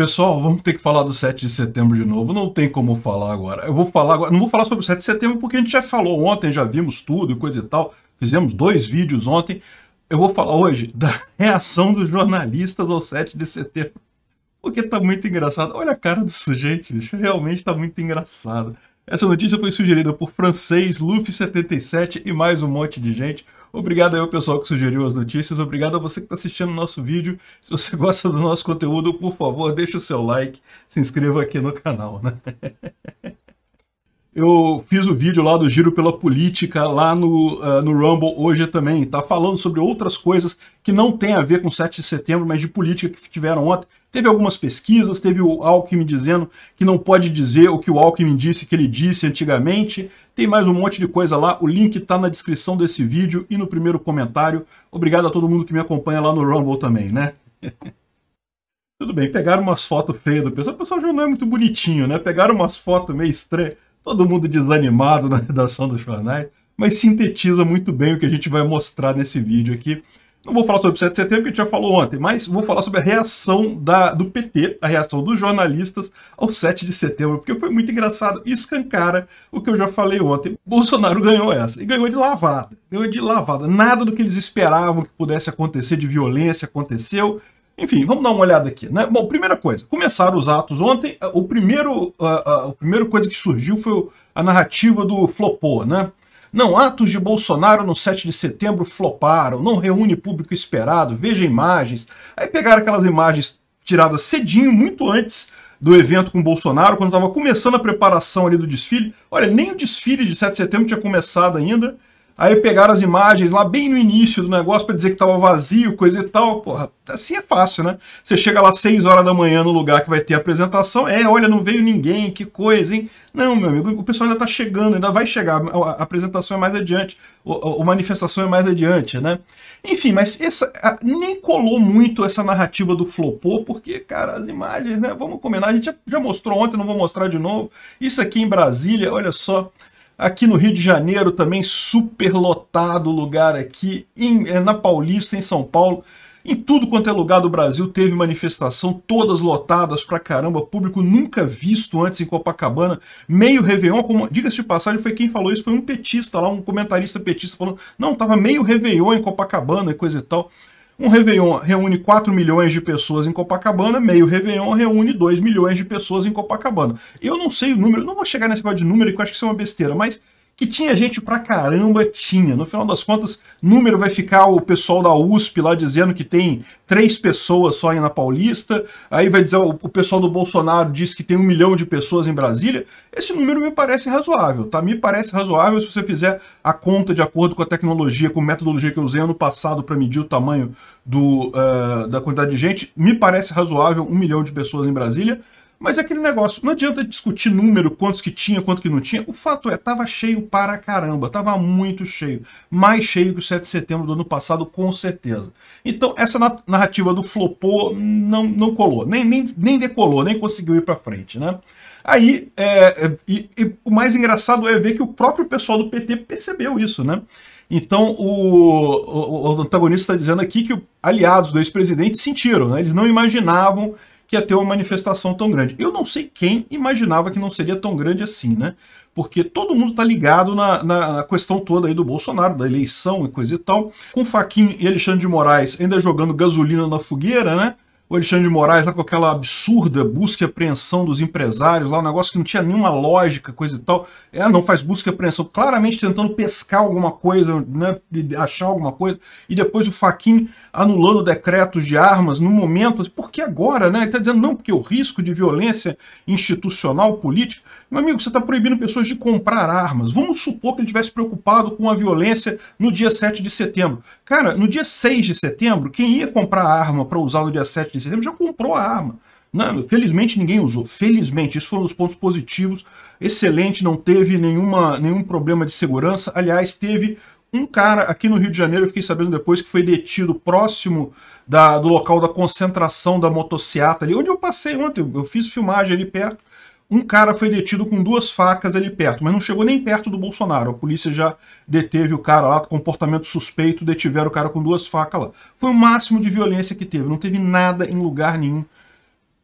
Pessoal, vamos ter que falar do 7 de setembro de novo. Não tem como falar agora. Eu vou falar agora. Não vou falar sobre o 7 de setembro porque a gente já falou ontem, já vimos tudo e coisa e tal. Fizemos dois vídeos ontem. Eu vou falar hoje da reação dos jornalistas ao 7 de setembro. Porque tá muito engraçado. Olha a cara do sujeito, bicho. Realmente tá muito engraçado. Essa notícia foi sugerida por francês, Luffy77 e mais um monte de gente. Obrigado aí ao pessoal que sugeriu as notícias, obrigado a você que está assistindo o nosso vídeo. Se você gosta do nosso conteúdo, por favor, deixe o seu like, se inscreva aqui no canal, né? Eu fiz o vídeo lá do Giro pela Política, lá no, uh, no Rumble hoje também, tá falando sobre outras coisas que não tem a ver com 7 de setembro, mas de política que tiveram ontem. Teve algumas pesquisas, teve o Alckmin dizendo que não pode dizer o que o Alckmin disse que ele disse antigamente. Tem mais um monte de coisa lá. O link está na descrição desse vídeo e no primeiro comentário. Obrigado a todo mundo que me acompanha lá no Rumble também, né? Tudo bem, pegaram umas fotos feias do pessoal. O pessoal já não é muito bonitinho, né? Pegaram umas fotos meio estranhas. Todo mundo desanimado na redação do jornais. Mas sintetiza muito bem o que a gente vai mostrar nesse vídeo aqui. Não vou falar sobre o 7 de setembro, que a gente já falou ontem, mas vou falar sobre a reação da, do PT, a reação dos jornalistas ao 7 de setembro, porque foi muito engraçado e escancara o que eu já falei ontem. Bolsonaro ganhou essa, e ganhou de lavada, ganhou de lavada. Nada do que eles esperavam que pudesse acontecer de violência aconteceu. Enfim, vamos dar uma olhada aqui. Né? Bom, primeira coisa, começaram os atos ontem. O primeiro, a, a, a primeira coisa que surgiu foi a narrativa do Flopô, né? Não, atos de Bolsonaro no 7 de setembro floparam, não reúne público esperado, veja imagens. Aí pegaram aquelas imagens tiradas cedinho, muito antes do evento com Bolsonaro, quando estava começando a preparação ali do desfile. Olha, nem o desfile de 7 de setembro tinha começado ainda. Aí pegaram as imagens lá bem no início do negócio para dizer que tava vazio, coisa e tal. Porra, assim é fácil, né? Você chega lá às 6 horas da manhã no lugar que vai ter a apresentação. É, olha, não veio ninguém, que coisa, hein? Não, meu amigo, o pessoal ainda tá chegando, ainda vai chegar. A apresentação é mais adiante, a manifestação é mais adiante, né? Enfim, mas essa nem colou muito essa narrativa do flopô, porque, cara, as imagens, né? Vamos combinar, a gente já mostrou ontem, não vou mostrar de novo. Isso aqui em Brasília, olha só, Aqui no Rio de Janeiro também, super lotado o lugar aqui, em, é, na Paulista, em São Paulo. Em tudo quanto é lugar do Brasil teve manifestação, todas lotadas pra caramba, público nunca visto antes em Copacabana, meio Réveillon, como, diga-se de passagem, foi quem falou isso, foi um petista lá, um comentarista petista falando, não, tava meio Réveillon em Copacabana e coisa e tal. Um Réveillon reúne 4 milhões de pessoas em Copacabana, meio Réveillon reúne 2 milhões de pessoas em Copacabana. Eu não sei o número, não vou chegar nesse negócio de número, que eu acho que isso é uma besteira, mas que tinha gente pra caramba, tinha. No final das contas, número vai ficar o pessoal da USP lá dizendo que tem três pessoas só na Paulista, aí vai dizer o, pessoal do Bolsonaro diz que tem um milhão de pessoas em Brasília. Esse número me parece razoável, tá? Me parece razoável se você fizer a conta de acordo com a tecnologia, com a metodologia que eu usei ano passado para medir o tamanho do, uh, da quantidade de gente. Me parece razoável um milhão de pessoas em Brasília. Mas é aquele negócio, não adianta discutir número, quantos que tinha, quanto que não tinha. O fato é, tava cheio para caramba, tava muito cheio. Mais cheio que o 7 de setembro do ano passado, com certeza. Então, essa narrativa do flopô não, não colou, nem, nem, nem decolou, nem conseguiu ir para frente, né? Aí, é, é, e, e o mais engraçado é ver que o próprio pessoal do PT percebeu isso, né? Então, o, o, o antagonista está dizendo aqui que aliados do ex-presidente sentiram, né? eles não imaginavam que ia ter uma manifestação tão grande. Eu não sei quem imaginava que não seria tão grande assim, né? Porque todo mundo tá ligado na, na, na questão toda aí do Bolsonaro, da eleição e coisa e tal. Com Faquinho e Alexandre de Moraes ainda jogando gasolina na fogueira, né? o Alexandre de Moraes lá tá com aquela absurda busca e apreensão dos empresários, lá um negócio que não tinha nenhuma lógica, coisa e tal. É, não faz busca e apreensão, claramente tentando pescar alguma coisa, né, achar alguma coisa, e depois o Faquin anulando decretos de armas no momento, porque agora, né? Ele está dizendo não, porque o risco de violência institucional, política. Meu amigo, você está proibindo pessoas de comprar armas. Vamos supor que ele estivesse preocupado com a violência no dia 7 de setembro. Cara, no dia 6 de setembro, quem ia comprar a arma para usar no dia 7 de setembro já comprou a arma. Não, né? felizmente ninguém usou. Felizmente, isso foram os pontos positivos. Excelente, não teve nenhuma, nenhum problema de segurança. Aliás, teve um cara aqui no Rio de Janeiro, eu fiquei sabendo depois, que foi detido próximo da, do local da concentração da motociata ali, onde eu passei ontem, eu fiz filmagem ali perto. Um cara foi detido com duas facas ali perto, mas não chegou nem perto do Bolsonaro. A polícia já deteve o cara lá, comportamento suspeito, detiveram o cara com duas facas lá. Foi o máximo de violência que teve, não teve nada em lugar nenhum.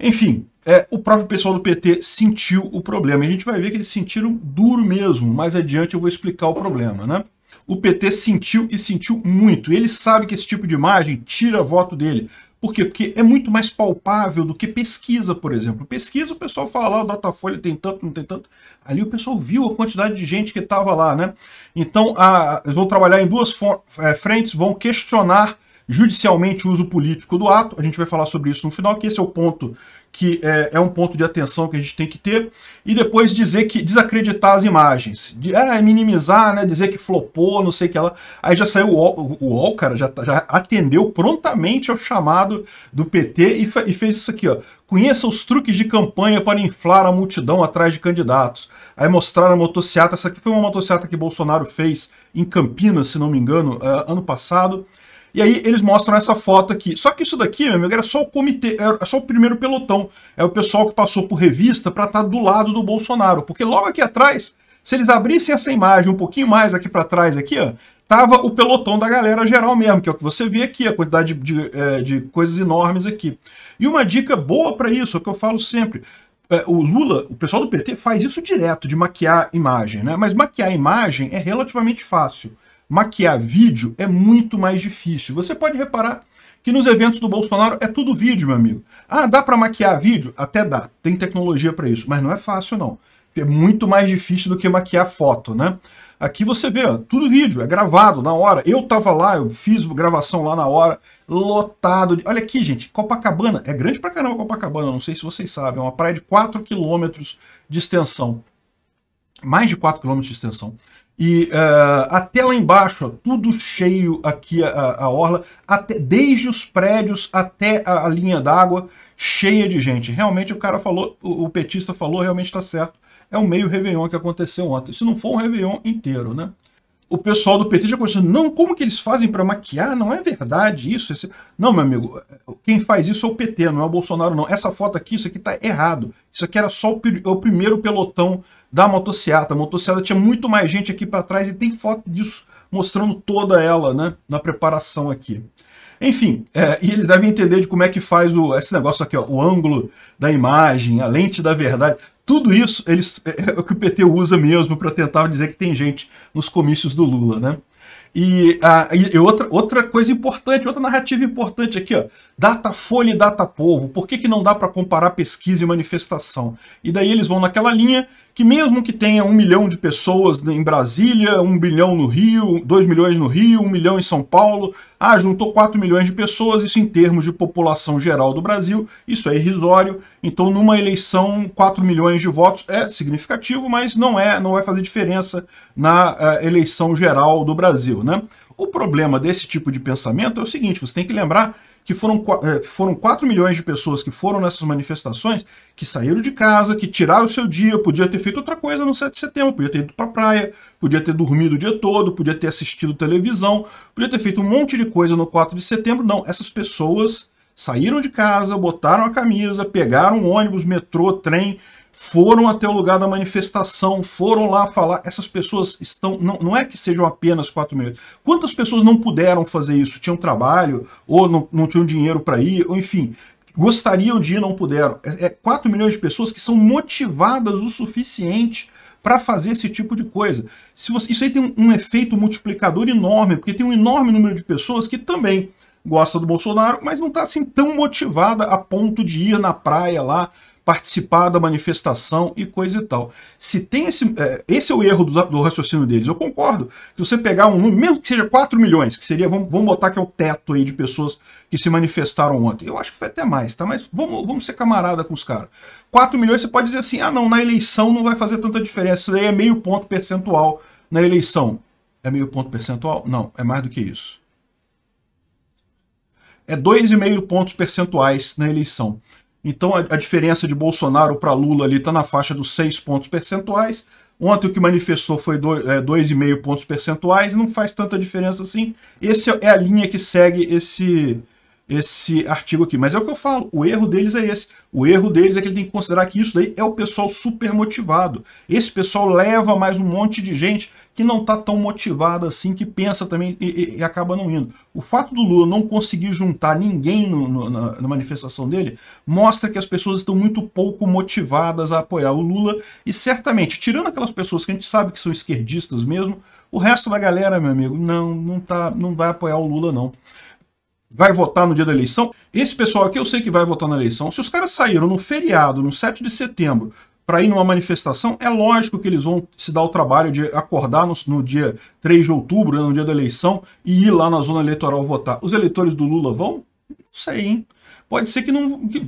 Enfim, é, o próprio pessoal do PT sentiu o problema. a gente vai ver que eles sentiram duro mesmo. Mais adiante eu vou explicar o problema, né? O PT sentiu e sentiu muito. ele sabe que esse tipo de imagem tira voto dele. Por quê? Porque é muito mais palpável do que pesquisa, por exemplo. Pesquisa, o pessoal fala lá, ah, o Datafolha tem tanto, não tem tanto. Ali o pessoal viu a quantidade de gente que estava lá, né? Então, a, eles vão trabalhar em duas é, frentes, vão questionar judicialmente o uso político do ato. A gente vai falar sobre isso no final, que esse é o ponto que é, é, um ponto de atenção que a gente tem que ter, e depois dizer que desacreditar as imagens. É, minimizar, né, dizer que flopou, não sei o que lá. Aí já saiu o UOL, o UOL cara, já, tá, já atendeu prontamente ao chamado do PT e, e fez isso aqui, ó. Conheça os truques de campanha para inflar a multidão atrás de candidatos. Aí mostraram a motocicleta, essa aqui foi uma motocicleta que Bolsonaro fez em Campinas, se não me engano, é, ano passado. E aí eles mostram essa foto aqui. Só que isso daqui, meu amigo, era só o comitê, era é, é só o primeiro pelotão. É o pessoal que passou por revista para estar tá do lado do Bolsonaro. Porque logo aqui atrás, se eles abrissem essa imagem um pouquinho mais aqui para trás, aqui, ó, tava o pelotão da galera geral mesmo, que é o que você vê aqui, a quantidade de, de, é, de coisas enormes aqui. E uma dica boa para isso, é o que eu falo sempre, o Lula, o pessoal do PT faz isso direto, de maquiar imagem, né? Mas maquiar imagem é relativamente fácil maquiar vídeo é muito mais difícil. Você pode reparar que nos eventos do Bolsonaro é tudo vídeo, meu amigo. Ah, dá para maquiar vídeo? Até dá. Tem tecnologia para isso, mas não é fácil não. É muito mais difícil do que maquiar foto, né? Aqui você vê, ó, tudo vídeo, é gravado na hora. Eu tava lá, eu fiz gravação lá na hora, lotado. De... Olha aqui, gente, Copacabana, é grande pra caramba Copacabana, não sei se vocês sabem, é uma praia de 4 quilômetros de extensão. Mais de 4 quilômetros de extensão. E uh, até lá embaixo, ó, tudo cheio aqui a, a orla, até, desde os prédios até a, a linha d'água, cheia de gente. Realmente o cara falou, o, o petista falou, realmente está certo. É um meio Réveillon que aconteceu ontem. Se não for um Réveillon inteiro, né? o pessoal do PT já começou, não, como que eles fazem para maquiar? Não é verdade isso. Esse... Não, meu amigo, quem faz isso é o PT, não é o Bolsonaro, não. Essa foto aqui, isso aqui tá errado. Isso aqui era só o, é o primeiro pelotão da motociata. A motociata tinha muito mais gente aqui para trás e tem foto disso mostrando toda ela, né, na preparação aqui. Enfim, é, e eles devem entender de como é que faz o, esse negócio aqui, ó, o ângulo da imagem, a lente da verdade. Tudo isso eles, é, é, é o que o PT usa mesmo para tentar dizer que tem gente nos comícios do Lula, né? E, a, ah, e outra, outra coisa importante, outra narrativa importante aqui, ó. Data Folha e Data Povo, por que, que não dá para comparar pesquisa e manifestação? E daí eles vão naquela linha que mesmo que tenha um milhão de pessoas em Brasília, um bilhão no Rio, dois milhões no Rio, um milhão em São Paulo, ah, juntou quatro milhões de pessoas, isso em termos de população geral do Brasil, isso é irrisório, então numa eleição quatro milhões de votos é significativo, mas não é, não vai fazer diferença na uh, eleição geral do Brasil, né? O problema desse tipo de pensamento é o seguinte, você tem que lembrar que foram, é, foram 4 milhões de pessoas que foram nessas manifestações, que saíram de casa, que tiraram o seu dia, podia ter feito outra coisa no 7 de setembro, podia ter ido para a praia, podia ter dormido o dia todo, podia ter assistido televisão, podia ter feito um monte de coisa no 4 de setembro. Não, essas pessoas saíram de casa, botaram a camisa, pegaram ônibus, metrô, trem, foram até o lugar da manifestação, foram lá falar. Essas pessoas estão. Não, não é que sejam apenas 4 milhões. Quantas pessoas não puderam fazer isso? Tinham trabalho, ou não, não tinham dinheiro para ir, ou enfim, gostariam de ir, não puderam. É, é 4 milhões de pessoas que são motivadas o suficiente para fazer esse tipo de coisa. Se você, isso aí tem um, um efeito multiplicador enorme, porque tem um enorme número de pessoas que também gosta do Bolsonaro, mas não está assim tão motivada a ponto de ir na praia lá participar da manifestação e coisa e tal. Se tem esse. É, esse é o erro do, do, raciocínio deles. Eu concordo que você pegar um número, mesmo que seja 4 milhões, que seria, vamos, vamos botar que é o teto aí de pessoas que se manifestaram ontem. Eu acho que foi até mais, tá? Mas vamos, vamos ser camarada com os caras. 4 milhões, você pode dizer assim, ah não, na eleição não vai fazer tanta diferença, isso daí é meio ponto percentual na eleição. É meio ponto percentual? Não, é mais do que isso. É 2,5 pontos percentuais na eleição. Então a, a diferença de Bolsonaro para Lula ali está na faixa dos 6 pontos percentuais. Ontem o que manifestou foi 2,5 é, pontos percentuais, não faz tanta diferença assim. Essa é a linha que segue esse, esse artigo aqui. Mas é o que eu falo, o erro deles é esse. O erro deles é que ele tem que considerar que isso daí é o pessoal super motivado. Esse pessoal leva mais um monte de gente que não está tão motivada assim, que pensa também e, e, e, acaba não indo. O fato do Lula não conseguir juntar ninguém no, no, na, na, manifestação dele mostra que as pessoas estão muito pouco motivadas a apoiar o Lula e certamente, tirando aquelas pessoas que a gente sabe que são esquerdistas mesmo, o resto da galera, meu amigo, não, não, tá, não vai apoiar o Lula não. Vai votar no dia da eleição? Esse pessoal aqui eu sei que vai votar na eleição. Se os caras saíram no feriado, no 7 de setembro, para ir numa manifestação, é lógico que eles vão se dar o trabalho de acordar no, no, dia 3 de outubro, né, no dia da eleição, e ir lá na zona eleitoral votar. Os eleitores do Lula vão? Não sei, hein? Pode ser que não que,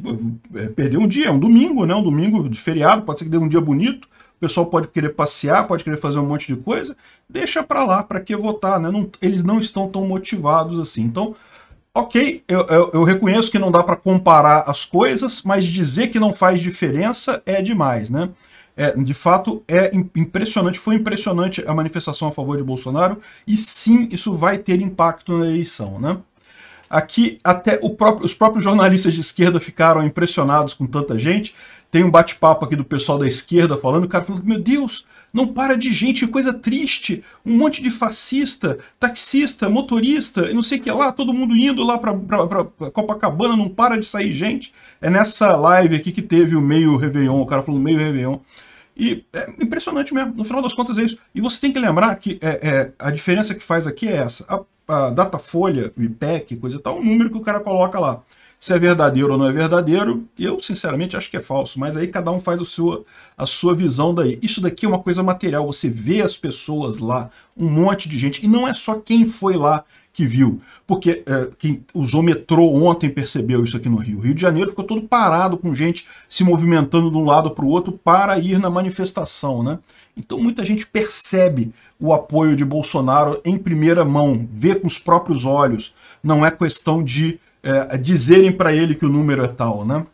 é, perder um dia, é um domingo, né? Um domingo de feriado, pode ser que dê um dia bonito, o pessoal pode querer passear, pode querer fazer um monte de coisa, deixa para lá, para que votar, né? Não, eles não estão tão motivados assim. Então, Ok, eu, eu, eu, reconheço que não dá para comparar as coisas, mas dizer que não faz diferença é demais, né? É, de fato, é impressionante, foi impressionante a manifestação a favor de Bolsonaro, e sim, isso vai ter impacto na eleição, né? Aqui, até próprio, os próprios jornalistas de esquerda ficaram impressionados com tanta gente, tem um bate-papo aqui do pessoal da esquerda falando, o cara falando, meu Deus, não para de gente, coisa triste, um monte de fascista, taxista, motorista, não sei o que lá, todo mundo indo lá para Copacabana, não para de sair gente. É nessa live aqui que teve o meio Réveillon, o cara falou meio Réveillon. E é impressionante mesmo, no final das contas é isso. E você tem que lembrar que é, é a diferença que faz aqui é essa. A, a Datafolha, o IPEC, coisa e tal, o número que o cara coloca lá. Se é verdadeiro ou não é verdadeiro, eu sinceramente acho que é falso, mas aí cada um faz o seu, a sua visão daí. Isso daqui é uma coisa material, você vê as pessoas lá, um monte de gente, e não é só quem foi lá que viu, porque é, quem usou metrô ontem percebeu isso aqui no Rio. O Rio de Janeiro ficou todo parado com gente se movimentando de um lado para o outro para ir na manifestação, né? Então muita gente percebe o apoio de Bolsonaro em primeira mão, vê com os próprios olhos. Não é questão de é, dizerem para ele que o número é tal, né?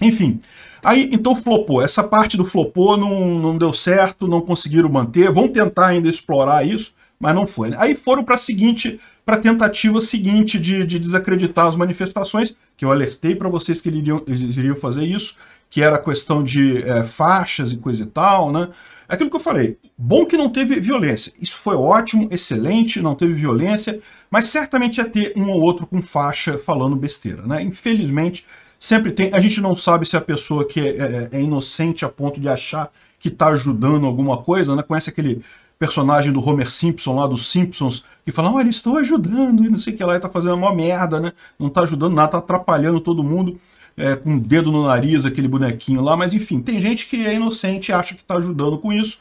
Enfim, aí então flopou. Essa parte do flopou não, não deu certo, não conseguiram manter. Vão tentar ainda explorar isso, mas não foi. Né? Aí foram para a seguinte, para a tentativa seguinte de, de, desacreditar as manifestações, que eu alertei para vocês que eles iriam, eles iriam, fazer isso, que era questão de é, faixas e coisa e tal, né? Aquilo que eu falei, bom que não teve violência. Isso foi ótimo, excelente, não teve violência, mas certamente ia ter um ou outro com faixa falando besteira, né? Infelizmente, sempre tem. A gente não sabe se a pessoa que é, é, é inocente a ponto de achar que está ajudando alguma coisa, né? Conhece aquele personagem do Homer Simpson lá dos Simpsons, que fala, olha, estou ajudando, e não sei o que lá, e tá fazendo uma merda, né? Não está ajudando nada, está atrapalhando todo mundo é, com o um dedo no nariz, aquele bonequinho lá, mas enfim, tem gente que é inocente e acha que está ajudando com isso,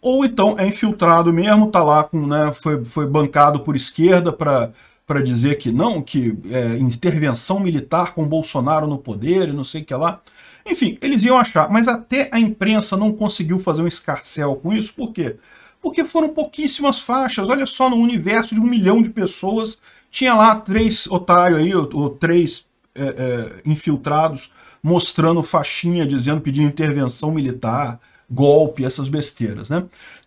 ou então é infiltrado mesmo, tá lá com, né, foi, foi bancado por esquerda para para dizer que não, que é, intervenção militar com Bolsonaro no poder e não sei o que lá. Enfim, eles iam achar, mas até a imprensa não conseguiu fazer um escarcel com isso, por quê? Porque foram pouquíssimas faixas, olha só, no universo de um milhão de pessoas, tinha lá três otários aí, ou, ou três é, é, infiltrados mostrando faixinha, dizendo, pedindo intervenção militar, golpe, essas besteiras, né?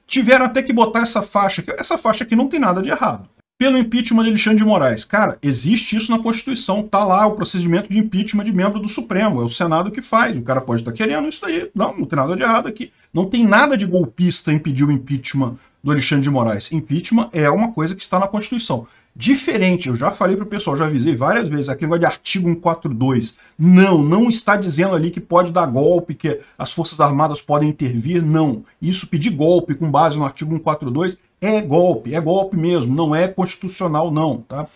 Tiveram até que botar essa faixa, que essa faixa aqui não tem nada de errado. Pelo impeachment de Alexandre de Moraes. Cara, existe isso na Constituição, tá lá o procedimento de impeachment de membro do Supremo, é o Senado que faz, o cara pode estar tá querendo isso daí, não, não tem nada de errado aqui. Não tem nada de golpista impedir o impeachment do Alexandre de Moraes. Impeachment é uma coisa que está na Constituição diferente. Eu já falei para o pessoal, já avisei várias vezes, aquele negócio de artigo 142. Não, não está dizendo ali que pode dar golpe, que as Forças Armadas podem intervir, não. Isso, pedir golpe com base no artigo 142 é golpe, é golpe mesmo, não é constitucional não, tá?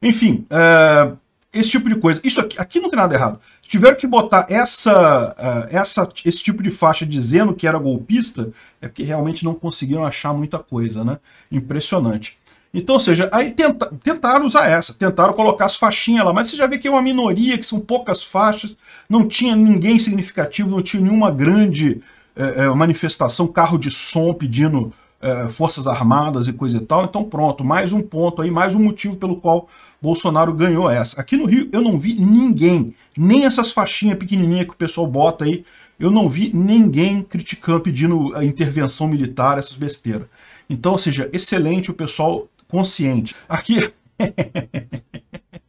Enfim, é, esse tipo de coisa. Isso aqui, aqui não tem nada errado. Tiveram que botar essa, uh, essa, esse tipo de faixa dizendo que era golpista, é porque realmente não conseguiram achar muita coisa, né? Impressionante. Então, ou seja, aí tenta, tentaram usar essa, tentaram colocar as faixinhas lá, mas você já vê que é uma minoria, que são poucas faixas, não tinha ninguém significativo, não tinha nenhuma grande é, é, manifestação, carro de som pedindo é, forças armadas e coisa e tal. Então pronto, mais um ponto aí, mais um motivo pelo qual Bolsonaro ganhou essa. Aqui no Rio eu não vi ninguém, nem essas faixinhas pequenininhas que o pessoal bota aí, eu não vi ninguém criticando, pedindo a é, intervenção militar, essas besteiras. Então, ou seja, excelente o pessoal consciente. Aqui. É-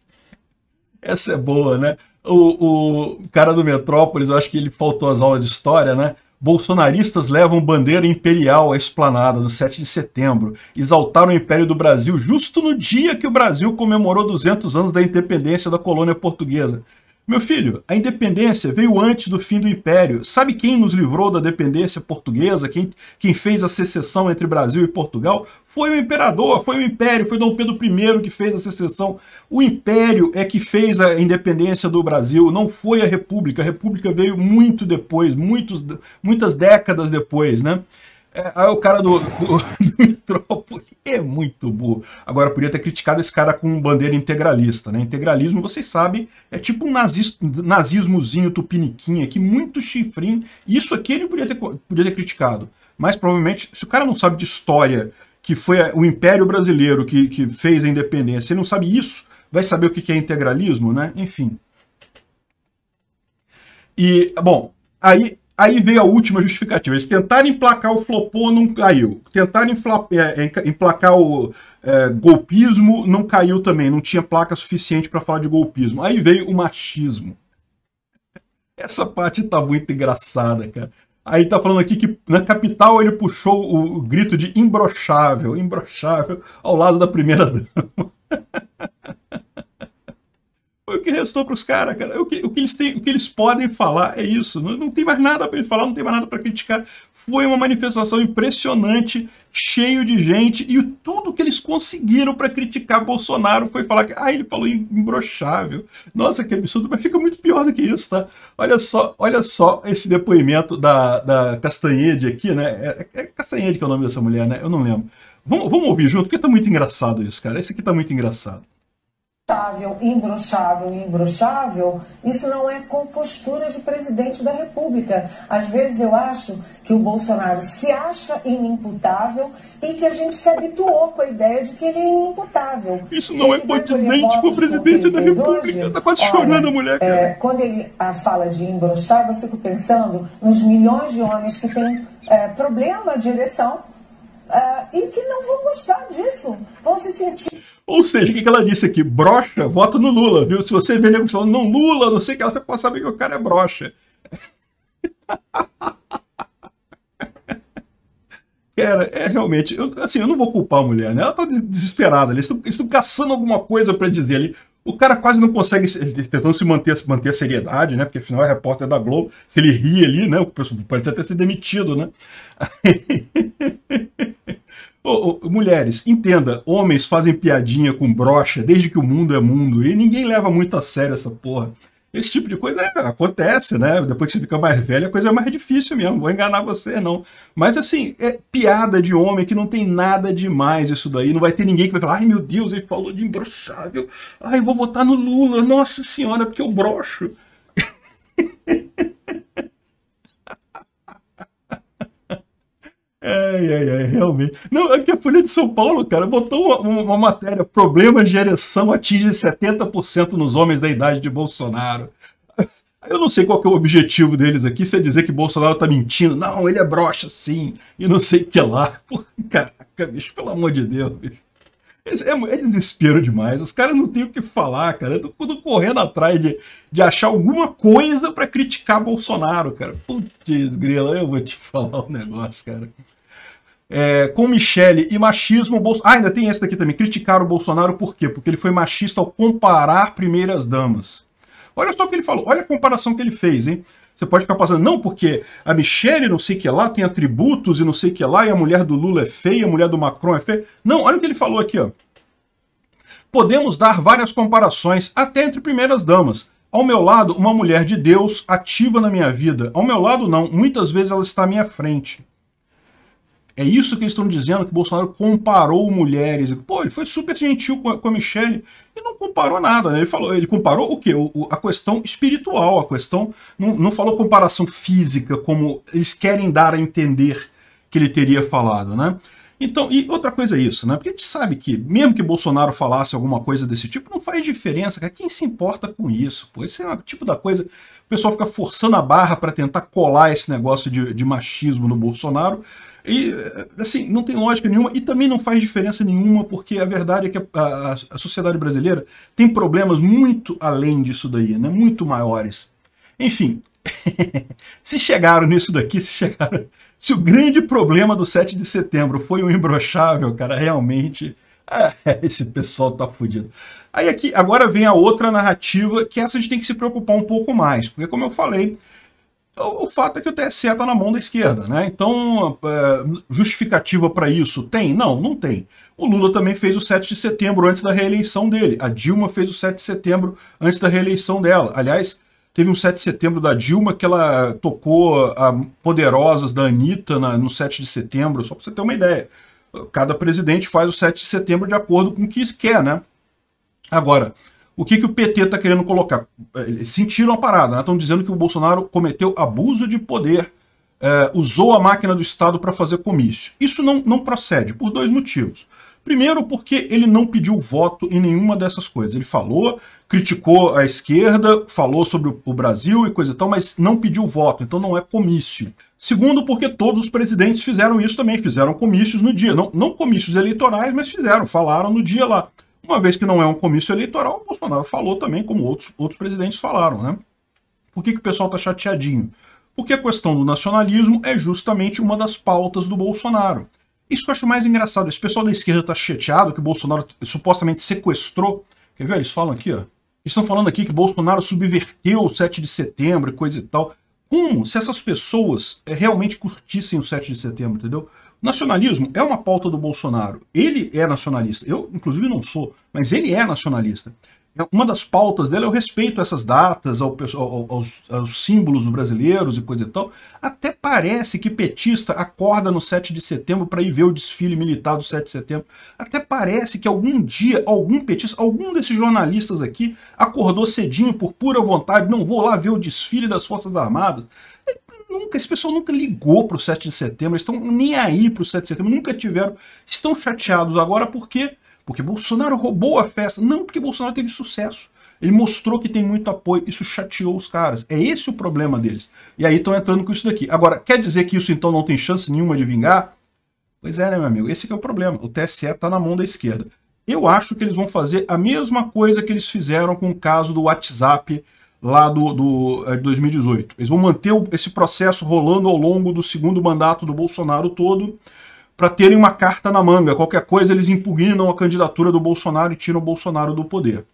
Essa é boa, né? O, o cara do Metrópolis, eu acho que ele faltou as aulas de história, né? Bolsonaristas levam bandeira imperial à esplanada do 7 de setembro. Exaltaram o Império do Brasil justo no dia que o Brasil comemorou 200 anos da independência da colônia portuguesa. Meu filho, a independência veio antes do fim do Império. Sabe quem nos livrou da dependência portuguesa? Quem, quem fez a secessão entre Brasil e Portugal? Foi o imperador, foi o Império, foi Dom Pedro I que fez a secessão. O Império é que fez a independência do Brasil, não foi a República. A República veio muito depois, muitos, muitas décadas depois, né? É, aí o cara do, do, do Metrópole é muito burro. Agora, podia ter criticado esse cara com bandeira integralista, né? Integralismo, vocês sabem, é tipo um nazis, nazismozinho tupiniquim aqui, muito chifrinho. Isso aqui ele podia ter, podia ter criticado. Mas provavelmente, se o cara não sabe de história, que foi o Império Brasileiro que, que fez a independência, ele não sabe isso, vai saber o que é integralismo, né? Enfim. E, bom, aí Aí veio a última justificativa. Eles tentaram emplacar o flopô, não caiu. Tentaram é, é, emplacar o é, golpismo, não caiu também. Não tinha placa suficiente para falar de golpismo. Aí veio o machismo. Essa parte tá muito engraçada, cara. Aí tá falando aqui que na capital ele puxou o grito de imbrochável, imbrochável, ao lado da primeira dama. o que restou para os caras, cara? É o que, o que, eles têm, o que eles podem falar é isso. Não, não tem mais nada para falar, não tem mais nada para criticar. Foi uma manifestação impressionante, cheio de gente, e tudo que eles conseguiram para criticar Bolsonaro foi falar que ah, ele falou imbrochável. Nossa, que absurdo, mas fica muito pior do que isso, tá? Olha só, olha só esse depoimento da, da Castanhede aqui, né? É, é Castanhede que é o nome dessa mulher, né? Eu não lembro. Vamos, vamos ouvir junto, porque tá muito engraçado isso, cara. Esse aqui tá muito engraçado imbrochável, imbrochável, imbrochável, isso não é compostura de presidente da República. Às vezes eu acho que o Bolsonaro se acha inimputável e que a gente se habituou com a ideia de que ele é inimputável. Isso não é ele é condizente tipo com a presidência da República. Está quase chorando a mulher. É, quando ele ah, fala de imbrochável, eu fico pensando nos milhões de homens que têm é, problema de ereção uh, e que não vão gostar disso, vão se sentir. Ou seja, o que ela disse aqui? Brocha, vota no Lula, viu? Se você vê nego falando não Lula, não sei o que, ela você pode saber que o cara é brocha. Cara, é realmente. Eu, assim, eu não vou culpar a mulher, né? Ela tá desesperada ali. estou caçando alguma coisa para dizer ali. O cara quase não consegue, ele tentou se manter, manter a seriedade, né? Porque afinal é repórter da Globo. Se ele ri ali, né? Pode até ser demitido, né? oh, oh, mulheres, entenda, homens fazem piadinha com brocha desde que o mundo é mundo e ninguém leva muito a sério essa porra. Esse tipo de coisa é, acontece, né? Depois que você fica mais velho, a coisa é mais difícil mesmo. Vou enganar você, não. Mas assim, é piada de homem que não tem nada demais isso daí. Não vai ter ninguém que vai falar, ai meu Deus, ele falou de imbrochável. Ai, vou votar no Lula, nossa senhora, porque eu brocho. Ai, ai, ai, realmente. Não, aqui é a Folha de São Paulo, cara, botou uma, uma matéria. Problemas de ereção atingem 70% nos homens da idade de Bolsonaro. Eu não sei qual é o objetivo deles aqui, se é dizer que Bolsonaro tá mentindo. Não, ele é broxa, sim. E não sei o que lá. caraca, bicho, pelo amor de Deus, bicho. É, é desespero demais. Os caras não têm o que falar, cara. Eu tô, correndo atrás de, de achar alguma coisa para criticar Bolsonaro, cara. Putz, grila, eu vou te falar um negócio, cara. É, com Michele e machismo. Bolso... Ah, ainda tem esse daqui também. Criticaram o Bolsonaro por quê? Porque ele foi machista ao comparar primeiras damas. Olha só o que ele falou, olha a comparação que ele fez, hein? Você pode ficar passando, não, porque a Michelle não sei o que lá tem atributos e não sei o que lá, e a mulher do Lula é feia, a mulher do Macron é feia. Não, olha o que ele falou aqui, ó. Podemos dar várias comparações, até entre primeiras damas. Ao meu lado, uma mulher de Deus ativa na minha vida. Ao meu lado, não. Muitas vezes ela está à minha frente. É isso que eles estão dizendo, que Bolsonaro comparou mulheres. Pô, ele foi super gentil com a, com a Michelle e não comparou nada, né? Ele, falou, ele comparou o quê? O, o, a questão espiritual, a questão... Não, não falou comparação física, como eles querem dar a entender que ele teria falado, né? Então, e outra coisa é isso, né? Porque a gente sabe que, mesmo que Bolsonaro falasse alguma coisa desse tipo, não faz diferença, cara. Quem se importa com isso? Pô, esse é o tipo da coisa. O pessoal fica forçando a barra para tentar colar esse negócio de, de machismo no Bolsonaro e, assim, não tem lógica nenhuma e também não faz diferença nenhuma, porque a verdade é que a, a, a sociedade brasileira tem problemas muito além disso daí, né? Muito maiores. Enfim, se chegaram nisso daqui, se chegaram. Se o grande problema do 7 de setembro foi um imbrochável, cara, realmente. É, esse pessoal tá fudido. Aí aqui, agora vem a outra narrativa que essa a gente tem que se preocupar um pouco mais, porque como eu falei, o fato é que o TSE está na mão da esquerda, né? Então, é, justificativa para isso tem? Não, não tem. O Lula também fez o 7 de setembro antes da reeleição dele. A Dilma fez o 7 de setembro antes da reeleição dela. Aliás, teve um 7 de setembro da Dilma que ela tocou a Poderosas da Anitta no 7 de setembro, só para você ter uma ideia. Cada presidente faz o 7 de setembro de acordo com o que quer, né? Agora, o que, que o PT está querendo colocar? É, eles sentiram a parada, estão né? dizendo que o Bolsonaro cometeu abuso de poder, é, usou a máquina do Estado para fazer comício. Isso não, não procede, por dois motivos. Primeiro, porque ele não pediu voto em nenhuma dessas coisas. Ele falou, criticou a esquerda, falou sobre o Brasil e coisa e tal, mas não pediu voto, então não é comício. Segundo, porque todos os presidentes fizeram isso também, fizeram comícios no dia. Não, não comícios eleitorais, mas fizeram, falaram no dia lá uma vez que não é um comício eleitoral, o Bolsonaro falou também, como outros, outros presidentes falaram, né? Por que, que o pessoal está chateadinho? Porque a questão do nacionalismo é justamente uma das pautas do Bolsonaro. Isso que eu acho mais engraçado. Esse pessoal da esquerda está chateado que o Bolsonaro supostamente sequestrou. Quer ver? Eles falam aqui, ó. Estão falando aqui que Bolsonaro subverteu o 7 de setembro e coisa e tal. Como se essas pessoas eh, realmente curtissem o 7 de setembro, entendeu? Nacionalismo é uma pauta do Bolsonaro. Ele é nacionalista. Eu, inclusive, não sou, mas ele é nacionalista. É, uma das pautas dela é o respeito a essas datas, ao, ao, aos, aos, símbolos brasileiros e coisa e tal. Até parece que petista acorda no 7 de setembro para ir ver o desfile militar do 7 de setembro. Até parece que algum dia, algum petista, algum desses jornalistas aqui acordou cedinho por pura vontade, não vou lá ver o desfile das Forças Armadas. Nunca, esse pessoal nunca ligou para o 7 de setembro, estão nem aí para o 7 de setembro, nunca tiveram. Estão chateados agora porque porque Bolsonaro roubou a festa, não porque Bolsonaro teve sucesso. Ele mostrou que tem muito apoio, isso chateou os caras. É esse o problema deles. E aí estão entrando com isso daqui. Agora, quer dizer que isso então não tem chance nenhuma de vingar? Pois é, né, meu amigo? Esse é o problema. O TSE está na mão da esquerda. Eu acho que eles vão fazer a mesma coisa que eles fizeram com o caso do WhatsApp lá do, do 2018. É, eles vão manter esse processo rolando ao longo do segundo mandato do Bolsonaro todo para terem uma carta na manga. Qualquer coisa, eles impugnam a candidatura do Bolsonaro e tiram o Bolsonaro do poder.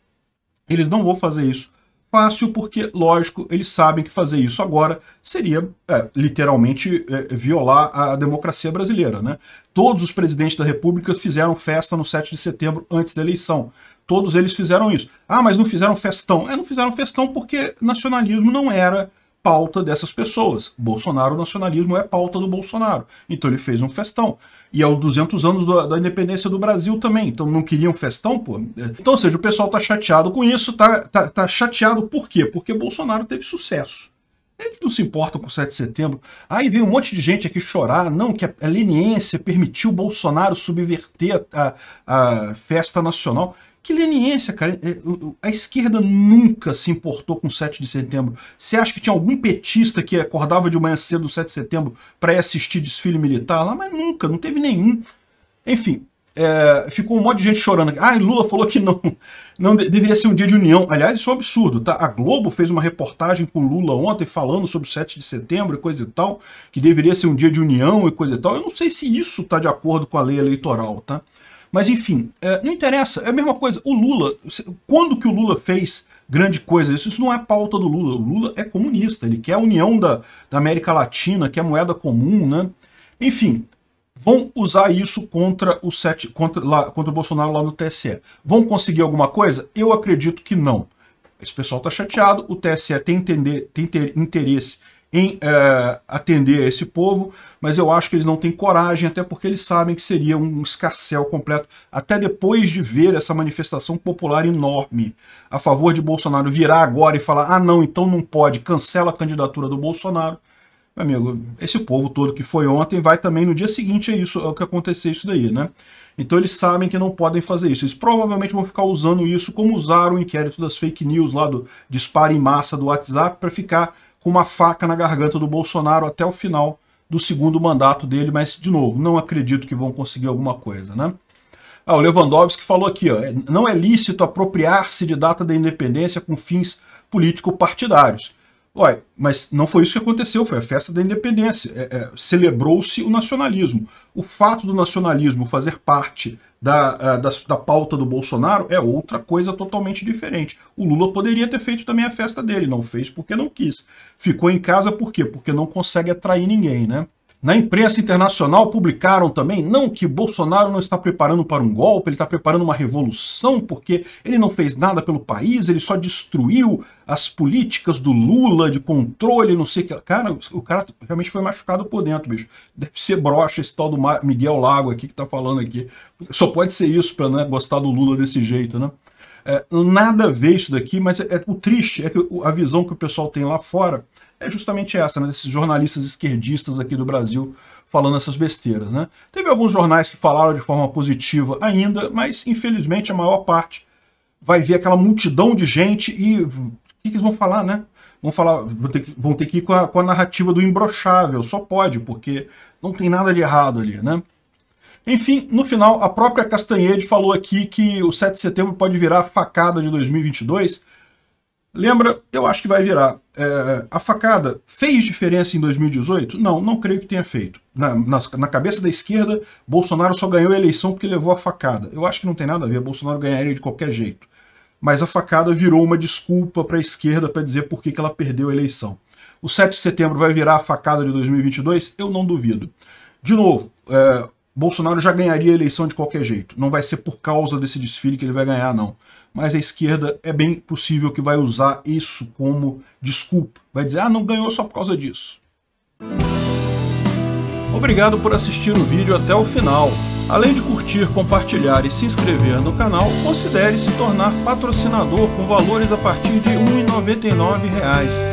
Eles não vão fazer isso fácil porque, lógico, eles sabem que fazer isso agora seria é, literalmente é, violar a democracia brasileira. Né? Todos os presidentes da República fizeram festa no 7 de setembro antes da eleição. Todos eles fizeram isso. Ah, mas não fizeram festão. É, não fizeram festão porque nacionalismo não era pauta dessas pessoas. Bolsonaro, nacionalismo é pauta do Bolsonaro. Então ele fez um festão. E é os 200 anos da, da, independência do Brasil também. Então não queriam festão, pô. É, então, ou seja, o pessoal tá chateado com isso. Tá, tá, tá chateado por quê? Porque Bolsonaro teve sucesso. Eles não se importam com o 7 de setembro. Aí veio um monte de gente aqui chorar, não, que a leniência permitiu Bolsonaro subverter a, a festa nacional. Que leniência, cara. É, a esquerda nunca se importou com o 7 de setembro. Você acha que tinha algum petista que acordava de manhã cedo do 7 de setembro para ir assistir desfile militar lá? Mas nunca, não teve nenhum. Enfim, é, ficou um monte de gente chorando. Ah, Lula falou que não, não deveria ser um dia de união. Aliás, isso é um absurdo, tá? A Globo fez uma reportagem com Lula ontem falando sobre o 7 de setembro e coisa e tal, que deveria ser um dia de união e coisa e tal. Eu não sei se isso tá de acordo com a lei eleitoral, tá? Mas enfim, é, não interessa, é a mesma coisa. O Lula, quando que o Lula fez grande coisa? Isso, isso não é pauta do Lula. O Lula é comunista, ele quer a união da, da América Latina, quer a moeda comum, né? Enfim, vão usar isso contra o, sete, contra, lá, contra o Bolsonaro lá no TSE. Vão conseguir alguma coisa? Eu acredito que não. Esse pessoal está chateado, o TSE tem, entender, tem ter, interesse em é, atender a esse povo, mas eu acho que eles não têm coragem, até porque eles sabem que seria um escarcel completo, até depois de ver essa manifestação popular enorme a favor de Bolsonaro virar agora e falar, ah não, então não pode, cancela a candidatura do Bolsonaro, meu amigo, esse povo todo que foi ontem vai também no dia seguinte é isso, é o que aconteceu isso daí, né? Então eles sabem que não podem fazer isso. Eles provavelmente vão ficar usando isso como usaram o inquérito das fake news lá do disparo em massa do WhatsApp para ficar com uma faca na garganta do Bolsonaro até o final do segundo mandato dele, mas, de novo, não acredito que vão conseguir alguma coisa, né? Ah, o Lewandowski falou aqui, ó, não é lícito apropriar-se de data da independência com fins político-partidários. Olha, mas não foi isso que aconteceu, foi a festa da independência. É, é, Celebrou-se o nacionalismo. O fato do nacionalismo fazer parte da, eh, da, da, pauta do Bolsonaro é outra coisa totalmente diferente. O Lula poderia ter feito também a festa dele, não fez porque não quis. Ficou em casa por quê? Porque não consegue atrair ninguém, né? Na imprensa internacional publicaram também, não, que Bolsonaro não está preparando para um golpe, ele está preparando uma revolução, porque ele não fez nada pelo país, ele só destruiu as políticas do Lula de controle, não sei o que. Cara, o cara realmente foi machucado por dentro, bicho. Deve ser broxa esse tal do Miguel Lago aqui que está falando aqui. Só pode ser isso para né, gostar do Lula desse jeito, né? É, nada a ver isso daqui, mas é, é, o triste é que a visão que o pessoal tem lá fora é justamente essa, né? Desses jornalistas esquerdistas aqui do Brasil falando essas besteiras, né? Teve alguns jornais que falaram de forma positiva ainda, mas infelizmente a maior parte vai ver aquela multidão de gente e o que, que eles vão falar, né? Vão, falar, vão, ter, que, vão ter que ir com a, com a narrativa do imbrochável, só pode, porque não tem nada de errado ali, né? Enfim, no final, a própria Castanhede falou aqui que o 7 de setembro pode virar a facada de 2022. Lembra? Eu acho que vai virar. É, a facada fez diferença em 2018? Não, não creio que tenha feito. Na, na, na, cabeça da esquerda, Bolsonaro só ganhou a eleição porque levou a facada. Eu acho que não tem nada a ver, Bolsonaro ganharia de qualquer jeito. Mas a facada virou uma desculpa para a esquerda para dizer por que, que ela perdeu a eleição. O 7 de setembro vai virar a facada de 2022? Eu não duvido. De novo, é, Bolsonaro já ganharia a eleição de qualquer jeito. Não vai ser por causa desse desfile que ele vai ganhar, não. Mas a esquerda é bem possível que vai usar isso como desculpa. Vai dizer, ah, não ganhou só por causa disso. Obrigado por assistir o vídeo até o final. Além de curtir, compartilhar e se inscrever no canal, considere se tornar patrocinador com valores a partir de R$ 1,99